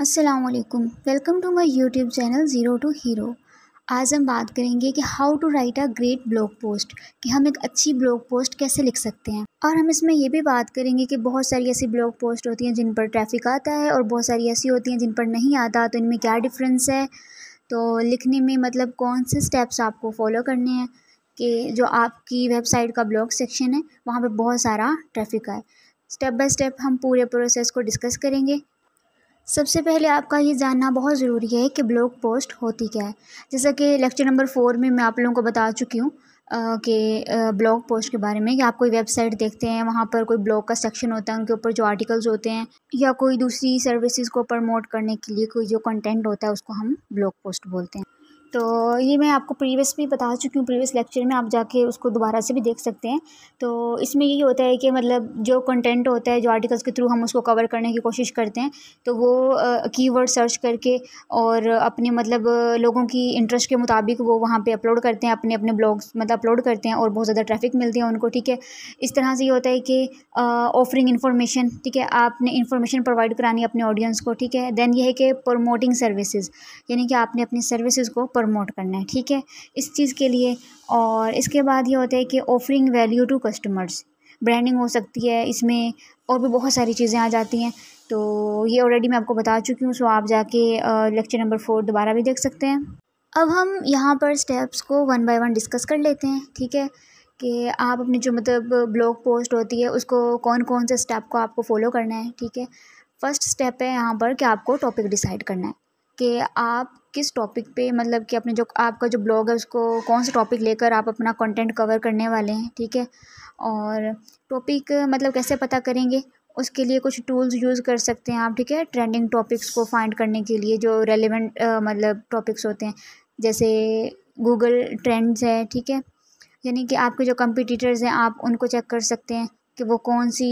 असलकुम welcome to my YouTube channel zero to hero आज हम बात करेंगे कि how to write a great blog post कि हम एक अच्छी ब्लॉग पोस्ट कैसे लिख सकते हैं और हम इसमें यह भी बात करेंगे कि बहुत सारी ऐसी ब्लॉग पोस्ट होती हैं जिन पर ट्रैफिक आता है और बहुत सारी ऐसी होती हैं जिन पर नहीं आता तो इनमें क्या डिफरेंस है तो लिखने में मतलब कौन से स्टेप्स आपको फॉलो करने हैं कि जो आपकी वेबसाइट का ब्लॉग सेक्शन है वहाँ पर बहुत सारा ट्रैफिक आए स्टेप बाय स्टेप हम पूरे प्रोसेस को डिस्कस करेंगे सबसे पहले आपका ये जानना बहुत ज़रूरी है कि ब्लॉग पोस्ट होती क्या है जैसा कि लेक्चर नंबर फोर में मैं आप लोगों को बता चुकी हूँ के ब्लॉग पोस्ट के बारे में कि आप कोई वेबसाइट देखते हैं वहाँ पर कोई ब्लॉग का सेक्शन होता है उनके ऊपर जो आर्टिकल्स होते हैं या कोई दूसरी सर्विसेज को प्रमोट करने के लिए कोई जो कंटेंट होता है उसको हम ब्लॉग पोस्ट बोलते हैं तो ये मैं आपको प्रीवियस भी बता चुकी हूँ प्रीवियस लेक्चर में आप जाके उसको दोबारा से भी देख सकते हैं तो इसमें यही होता है कि मतलब जो कंटेंट होता है जो आर्टिकल्स के थ्रू हम उसको कवर करने की कोशिश करते हैं तो वो कीवर्ड सर्च करके और अपने मतलब लोगों की इंटरेस्ट के मुताबिक वो वहाँ पर अपलोड करते हैं अपने अपने ब्लॉग्स मतलब अपलोड करते हैं और बहुत ज़्यादा ट्रैफिक मिलती है उनको ठीक है इस तरह से ये होता है कि ऑफरिंग इन्फॉर्मेशन ठीक है आपने इन्फॉर्मेशन प्रोवाइड करानी अपने ऑडियंस को ठीक है देन ये है कि प्रोमोटिंग सर्विसज़ यानी कि आपने अपनी सर्विसज़ को प्रमोट करना है ठीक है इस चीज़ के लिए और इसके बाद ये होता है कि offering value to customers branding हो सकती है इसमें और भी बहुत सारी चीज़ें आ जाती हैं तो ये ऑलरेडी मैं आपको बता चुकी हूँ सो आप जाके लेक्चर नंबर फोर दोबारा भी देख सकते हैं अब हम यहाँ पर स्टेप्स को वन बाय वन डिस्कस कर लेते हैं ठीक है कि आप अपने जो मतलब ब्लॉग पोस्ट होती है उसको कौन कौन से स्टेप को आपको फॉलो करना है ठीक है फर्स्ट स्टेप है यहाँ पर कि आपको टॉपिक डिसाइड करना है कि आप किस टॉपिक पे मतलब कि अपने जो आपका जो ब्लॉग है उसको कौन सा टॉपिक लेकर आप अपना कंटेंट कवर करने वाले हैं ठीक है और टॉपिक मतलब कैसे पता करेंगे उसके लिए कुछ टूल्स यूज़ कर सकते हैं आप ठीक है ट्रेंडिंग टॉपिक्स को फाइंड करने के लिए जो रेलिवेंट मतलब टॉपिक्स होते हैं जैसे गूगल ट्रेंड्स है ठीक है यानी कि आपके जो कंपिटिटर्स हैं आप उनको चेक कर सकते हैं कि वो कौन सी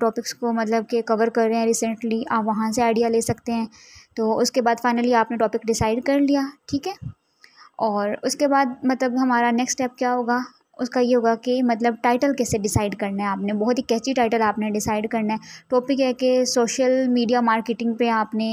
टॉपिक्स को मतलब के कवर कर रहे हैं रिसेंटली आप वहाँ से आइडिया ले सकते हैं तो उसके बाद फाइनली आपने टॉपिक डिसाइड कर लिया ठीक है और उसके बाद मतलब हमारा नेक्स्ट स्टेप क्या होगा उसका ये होगा कि मतलब टाइटल कैसे डिसाइड करना है आपने बहुत ही कैची टाइटल आपने डिसाइड करना है टॉपिक है कि सोशल मीडिया मार्केटिंग पे आपने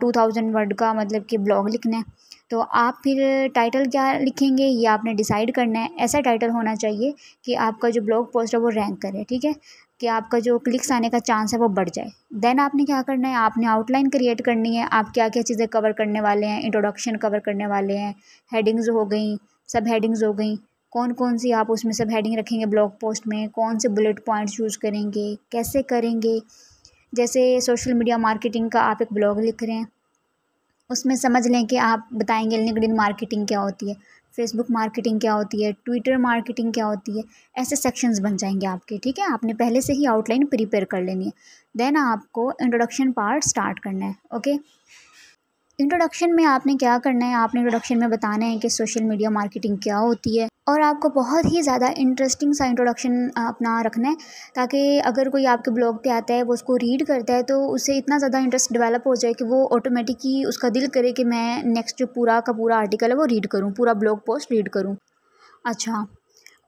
टू थाउजेंड वर्ड का मतलब कि ब्लॉग लिखना है तो आप फिर टाइटल क्या लिखेंगे ये आपने डिसाइड करना है ऐसा टाइटल होना चाहिए कि आपका जो ब्लॉग पोस्ट है वो रैंक करे ठीक है कि आपका जो क्लिक्स आने का चांस है वो बढ़ जाए देन आपने क्या करना है आपने आउटलाइन क्रिएट करनी है आप क्या क्या चीज़ें कवर करने वाले हैं इंट्रोडक्शन कवर करने वाले हैं हेडिंग्स हो गई सब हेडिंग्स हो गई कौन कौन सी आप उसमें सब हेडिंग रखेंगे ब्लॉग पोस्ट में कौन से बुलेट पॉइंट्स यूज़ करेंगे कैसे करेंगे जैसे सोशल मीडिया मार्केटिंग का आप एक ब्लॉग लिख रहे हैं उसमें समझ लें कि आप बताएंगे लिंकड मार्केटिंग क्या होती है फेसबुक मार्केटिंग क्या होती है ट्विटर मार्केटिंग क्या होती है ऐसे सेक्शंस बन जाएंगे आपके ठीक है आपने पहले से ही आउटलाइन प्रिपेयर कर लेनी है देन आपको इंट्रोडक्शन पार्ट स्टार्ट करना है ओके इंट्रोडक्शन में आपने क्या करना है आपने इंट्रोडक्शन में बताना है कि सोशल मीडिया मार्केटिंग क्या होती है और आपको बहुत ही ज़्यादा इंटरेस्टिंग सा इंट्रोडक्शन अपना रखना है ताकि अगर कोई आपके ब्लॉग पे आता है वो उसको रीड करता है तो उसे इतना ज़्यादा इंटरेस्ट डेवलप हो जाए कि वो ऑटोमेटिक ही उसका दिल करे कि मैं नेक्स्ट जो पूरा का पूरा आर्टिकल है वो रीड करूँ पूरा ब्लॉग पोस्ट रीड करूँ अच्छा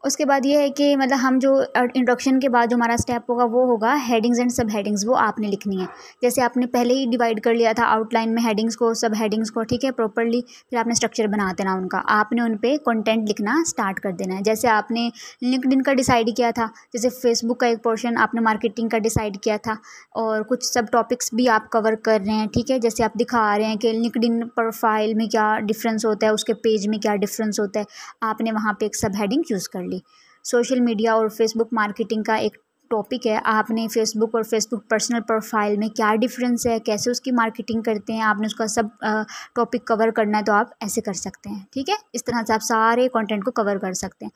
उसके बाद ये है कि मतलब हम जो इंट्रोडक्शन के बाद जो हमारा स्टेप होगा वो होगा हेडिंग्स एंड सब हेडिंग्स वो आपने लिखनी है जैसे आपने पहले ही डिवाइड कर लिया था आउटलाइन में हेडिंग्स को सब हेडिंग्स को ठीक है प्रॉपरली फिर आपने स्ट्रक्चर बना देना उनका आपने उन पर कॉन्टेंट लिखना स्टार्ट कर देना है जैसे आपने लिंकड का डिसाइड किया था जैसे फेसबुक का एक पोर्शन आपने मार्केटिंग का डिसाइड किया था और कुछ सब टॉपिक्स भी आप कवर कर रहे हैं ठीक है जैसे आप दिखा रहे हैं कि लिंकड प्रोफाइल में क्या डिफरेंस होता है उसके पेज में क्या डिफरेंस होता है आपने वहाँ पर एक सब हेडिंग चूज़ कर ली वाली सोशल मीडिया और फेसबुक मार्केटिंग का एक टॉपिक है आपने फेसबुक और फेसबुक पर्सनल प्रोफाइल में क्या डिफरेंस है कैसे उसकी मार्केटिंग करते हैं आपने उसका सब टॉपिक कवर करना है तो आप ऐसे कर सकते हैं ठीक है इस तरह से आप सारे कंटेंट को कवर कर सकते हैं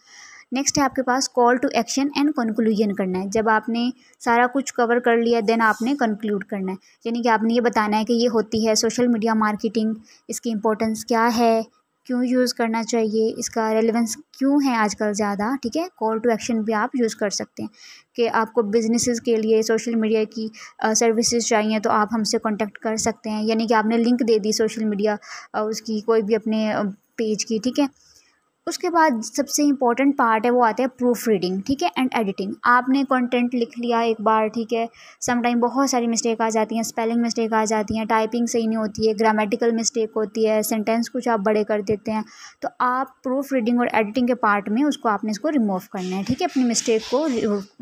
नेक्स्ट है आपके पास call to action and conclusion करना है जब आपने सारा कुछ कवर कर लिया देन आपने कंक्लूड करना है यानी कि आपने ये बताना है कि ये होती है सोशल मीडिया मार्केटिंग इसकी इंपॉर्टेंस क्या है क्यों यूज़ करना चाहिए इसका रेलिवेंस क्यों है आजकल ज़्यादा ठीक है कॉल टू एक्शन भी आप यूज़ कर सकते हैं कि आपको बिजनेसेस के लिए सोशल मीडिया की सर्विसेज चाहिए तो आप हमसे कांटेक्ट कर सकते हैं यानी कि आपने लिंक दे दी सोशल मीडिया उसकी कोई भी अपने पेज की ठीक है उसके बाद सबसे इम्पॉर्टेंट पार्ट है वो आता है प्रूफ रीडिंग ठीक है एंड एडिटिंग आपने कंटेंट लिख लिया एक बार ठीक है समटाइम बहुत सारी मिस्टेक आ जाती हैं स्पेलिंग मिस्टेक आ जाती हैं टाइपिंग सही नहीं होती है ग्रामेटिकल मिस्टेक होती है सेंटेंस कुछ आप बड़े कर देते हैं तो आप प्रूफ रीडिंग और एडिटिंग के पार्ट में उसको आपने इसको रिमूव करना है ठीक है अपनी मिस्टेक को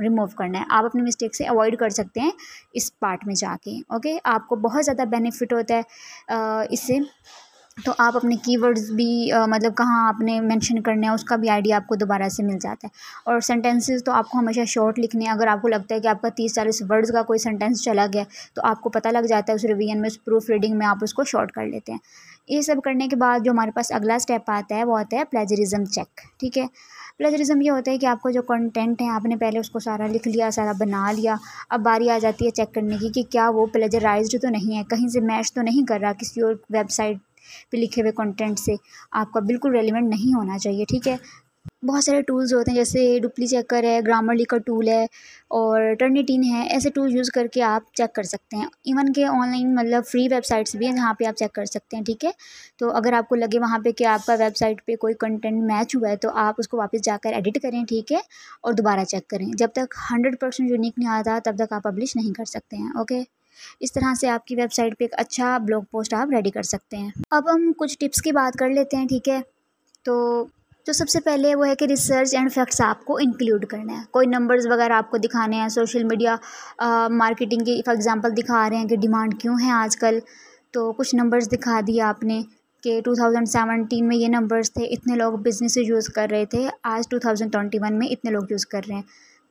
रिमूव करना है आप अपनी मिस्टेक से अवॉइड कर सकते हैं इस पार्ट में जाके ओके आपको बहुत ज़्यादा बेनिफिट होता है इससे तो आप अपने कीवर्ड्स भी मतलब कहाँ आपने मेंशन करने हैं उसका भी आइडिया आपको दोबारा से मिल जाता है और सेंटेंसेस तो आपको हमेशा शॉर्ट लिखने हैं अगर आपको लगता है कि आपका तीस चालीस वर्ड्स का कोई सेंटेंस चला गया तो आपको पता लग जाता है उस रिवीजन में उस प्रूफ रीडिंग में आप उसको शॉर्ट कर लेते हैं ये सब करने के बाद जो हमारे पास अगला स्टेप आता है वो आता है प्लेजरिज्म चेक ठीक है प्लेजरिज्म ये होता है कि आपको जो कंटेंट है आपने पहले उसको सारा लिख लिया सारा बना लिया अब बारी आ जाती है चेक करने की कि क्या वो प्लेजराइज्ड तो नहीं है कहीं से मैच तो नहीं कर रहा किसी और वेबसाइट पे लिखे हुए कंटेंट से आपका बिल्कुल रेलिवेंट नहीं होना चाहिए ठीक है बहुत सारे टूल्स होते हैं जैसे डुप्ली चेकर है ग्रामरली का टूल है और टर्निटीन है ऐसे टूल यूज़ करके आप चेक कर सकते हैं इवन के ऑनलाइन मतलब फ्री वेबसाइट्स भी हैं जहाँ पे आप चेक कर सकते हैं ठीक है तो अगर आपको लगे वहाँ पे कि आपका वेबसाइट पे कोई कंटेंट मैच हुआ है तो आप उसको वापस जाकर एडिट करें ठीक है और दोबारा चेक करें जब तक हंड्रेड परसेंट यूनिक नहीं आता तब तक आप पब्लिश नहीं कर सकते हैं ओके इस तरह से आपकी वेबसाइट पे एक अच्छा ब्लॉग पोस्ट आप रेडी कर सकते हैं अब हम कुछ टिप्स की बात कर लेते हैं ठीक है तो तो सबसे पहले वो है कि रिसर्च एंड फैक्ट्स आपको इंक्लूड करना है कोई नंबर्स वगैरह आपको दिखाने हैं सोशल मीडिया मार्केटिंग की फॉर एग्जांपल दिखा रहे हैं कि डिमांड क्यों है आजकल तो कुछ नंबर्स दिखा दिए आपने कि 2017 में ये नंबर्स थे इतने लोग बिज़नेस यूज़ कर रहे थे आज 2021 में इतने लोग यूज़ कर रहे हैं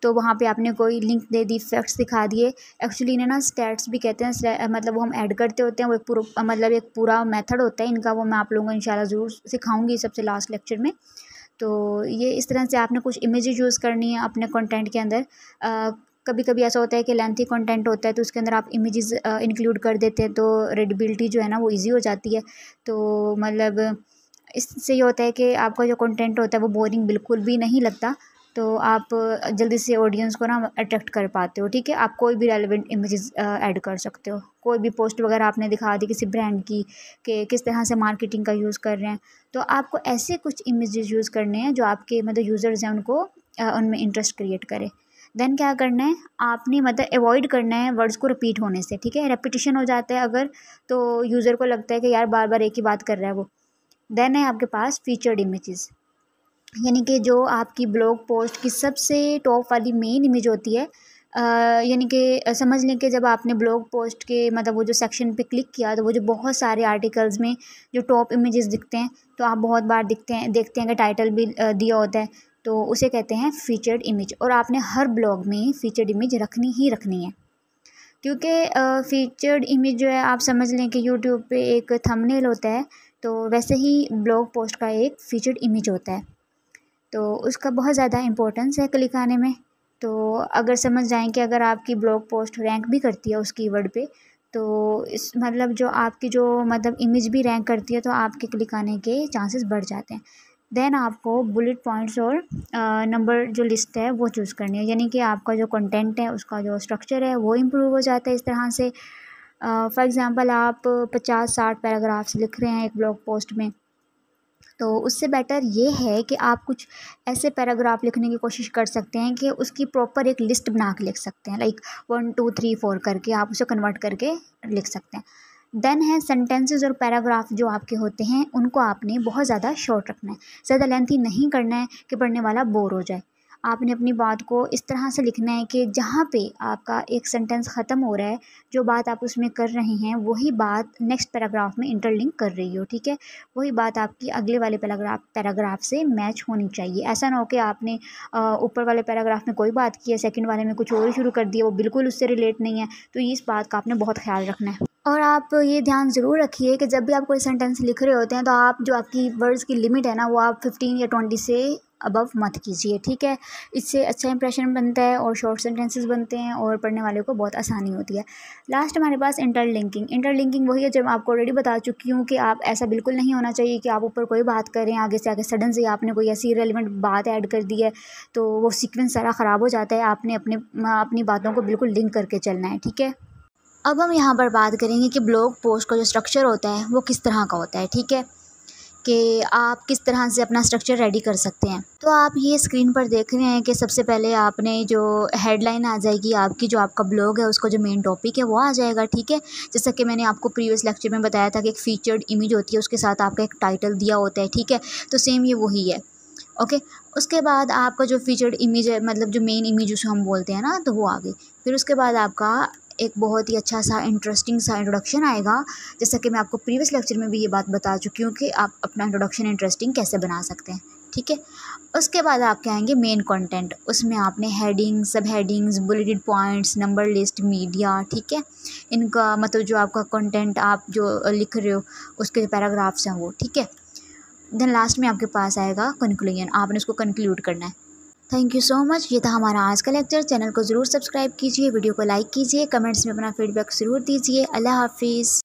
तो वहाँ पे आपने कोई लिंक दे दी फैक्ट्स दिखा दिए एक्चुअली इन्हें ना स्टैट्स भी कहते हैं मतलब वो हम ऐड करते होते हैं वो एक पूरा मतलब एक पूरा मेथड होता है इनका वो मैं आप लोगों को इंशाल्लाह ज़रूर सिखाऊंगी सबसे लास्ट लेक्चर में तो ये इस तरह से आपने कुछ इमेज यूज़ करनी है अपने कॉन्टेंट के अंदर आ, कभी कभी ऐसा होता है कि लेंथी कंटेंट होता है तो उसके अंदर आप इमेजेस इंक्लूड कर देते हैं तो रेडिबिलिटी जो है ना वो इजी हो जाती है तो मतलब इससे ये होता है कि आपका जो कंटेंट होता है वो बोरिंग बिल्कुल भी नहीं लगता तो आप जल्दी से ऑडियंस को ना अट्रैक्ट कर पाते हो ठीक है आप कोई भी रेलिवेंट इमेजेस ऐड कर सकते हो कोई भी पोस्ट वगैरह आपने दिखा दी किसी ब्रांड की कि किस तरह से मार्केटिंग का यूज़ कर रहे हैं तो आपको ऐसे कुछ इमेजेस यूज़ करने हैं जो आपके मतलब यूज़र्स हैं उनको उनमें इंटरेस्ट क्रिएट करें देन क्या करना है आपने मतलब अवॉइड करना है वर्ड्स को रिपीट होने से ठीक है रेपिटेशन हो जाता है अगर तो यूज़र को लगता है कि यार बार बार एक ही बात कर रहा है वो देन है आपके पास फीचर्ड इमेजेस यानी कि जो आपकी ब्लॉग पोस्ट की सबसे टॉप वाली मेन इमेज होती है यानी कि समझ लें कि जब आपने ब्लॉग पोस्ट के मतलब वो जो सेक्शन पे क्लिक किया तो वो जो बहुत सारे आर्टिकल्स में जो टॉप इमेजेस दिखते हैं तो आप बहुत बार दिखते हैं देखते हैं कि टाइटल भी दिया होता है तो उसे कहते हैं फीचर्ड इमेज और आपने हर ब्लॉग में फीचर्ड इमेज रखनी ही रखनी है क्योंकि फीचर्ड इमेज जो है आप समझ लें कि यूट्यूब पर एक थमनेल होता है तो वैसे ही ब्लॉग पोस्ट का एक फीचर्ड इमेज होता है तो उसका बहुत ज़्यादा इम्पोर्टेंस है क्लिक आने में तो अगर समझ जाएँ कि अगर आपकी ब्लॉग पोस्ट रैंक भी करती है उस कीवर्ड पे तो इस मतलब जो आपकी जो मतलब इमेज भी रैंक करती है तो आपके क्लिक आने के चांसेस बढ़ जाते हैं देन आपको बुलेट पॉइंट्स और नंबर जो लिस्ट है वो चूज़ करनी है यानी कि आपका जो कंटेंट है उसका जो स्ट्रक्चर है वो इम्प्रूव हो जाता है इस तरह से फॉर uh, एग्ज़ाम्पल आप पचास साठ पैराग्राफ्स लिख रहे हैं एक ब्लॉग पोस्ट में तो उससे बेटर ये है कि आप कुछ ऐसे पैराग्राफ लिखने की कोशिश कर सकते हैं कि उसकी प्रॉपर एक लिस्ट बना के लिख सकते हैं like one two three four करके आप उसे कन्वर्ट करके लिख सकते हैं देन है सेंटेंसेस और पैराग्राफ जो आपके होते हैं उनको आपने बहुत ज़्यादा शॉर्ट रखना है ज़्यादा लेंथी नहीं करना है कि पढ़ने वाला बोर हो जाए आपने अपनी बात को इस तरह से लिखना है कि जहाँ पे आपका एक सेंटेंस ख़त्म हो रहा है जो बात आप उसमें कर रहे हैं वही बात नेक्स्ट पैराग्राफ में इंटरलिंक कर रही हो ठीक है वही बात आपकी अगले वाले पैराग्राफ पैराग्राफ से मैच होनी चाहिए ऐसा ना हो कि आपने ऊपर वाले पैराग्राफ में कोई बात की है सेकेंड वाले में कुछ और ही शुरू कर दिया वो बिल्कुल उससे रिलेट नहीं है तो इस बात का आपने बहुत ख्याल रखना है और आप ये ध्यान ज़रूर रखिए कि जब भी आप कोई सेंटेंस लिख रहे होते हैं तो आप जो आपकी वर्ड्स की लिमिट है ना वो आप फिफ्टीन या ट्वेंटी से अबव मत कीजिए ठीक है इससे अच्छा इंप्रेशन बनता है और शॉर्ट सेंटेंसेस बनते हैं और पढ़ने वाले को बहुत आसानी होती है लास्ट हमारे पास इंटरलिंकिंग इंटरलिंकिंग वही है जब मैं आपको ऑलरेडी बता चुकी हूँ कि आप ऐसा बिल्कुल नहीं होना चाहिए कि आप ऊपर कोई बात करें आगे से आगे सडन से आपने कोई ऐसी रेलिवेंट बात ऐड कर दी है तो वो सिक्वेंस सारा ख़राब हो जाता है आपने अपने अपनी बातों को बिल्कुल लिंक करके चलना है ठीक है अब हम यहाँ पर बात करेंगे कि ब्लॉग पोस्ट का जो स्ट्रक्चर होता है वो किस तरह का होता है ठीक है कि आप किस तरह से अपना स्ट्रक्चर रेडी कर सकते हैं तो आप ये स्क्रीन पर देख रहे हैं कि सबसे पहले आपने जो हेडलाइन आ जाएगी आपकी जो आपका ब्लॉग है उसका जो मेन टॉपिक है वो आ जाएगा ठीक है जैसा कि मैंने आपको प्रीवियस लेक्चर में बताया था कि एक फ़ीचर्ड इमेज होती है उसके साथ आपका एक टाइटल दिया होता है ठीक है तो सेम ये वही है ओके उसके बाद आपका जो फीचर्ड इमेज है मतलब जो मेन इमेज उसे हम बोलते हैं ना तो वो आ गई फिर उसके बाद आपका एक बहुत ही अच्छा सा इंटरेस्टिंग सा इंट्रोडक्शन आएगा जैसा कि मैं आपको प्रीवियस लेक्चर में भी ये बात बता चुकी हूँ कि आप अपना इंट्रोडक्शन इंटरेस्टिंग कैसे बना सकते हैं ठीक है उसके बाद आपके आएंगे मेन कंटेंट उसमें आपने heading subheadings bulleted points number list media ठीक है इनका मतलब जो आपका कंटेंट आप जो लिख रहे हो उसके जो पैराग्राफ्स हैं वो ठीक है देन लास्ट में आपके पास आएगा कंक्लूजन आपने उसको कंक्लूड करना है थैंक यू सो मच ये था हमारा आज का लेक्चर चैनल को ज़रूर सब्सक्राइब कीजिए वीडियो को लाइक कीजिए कमेंट्स में अपना फीडबैक ज़रूर दीजिए अल्लाह हाफिज़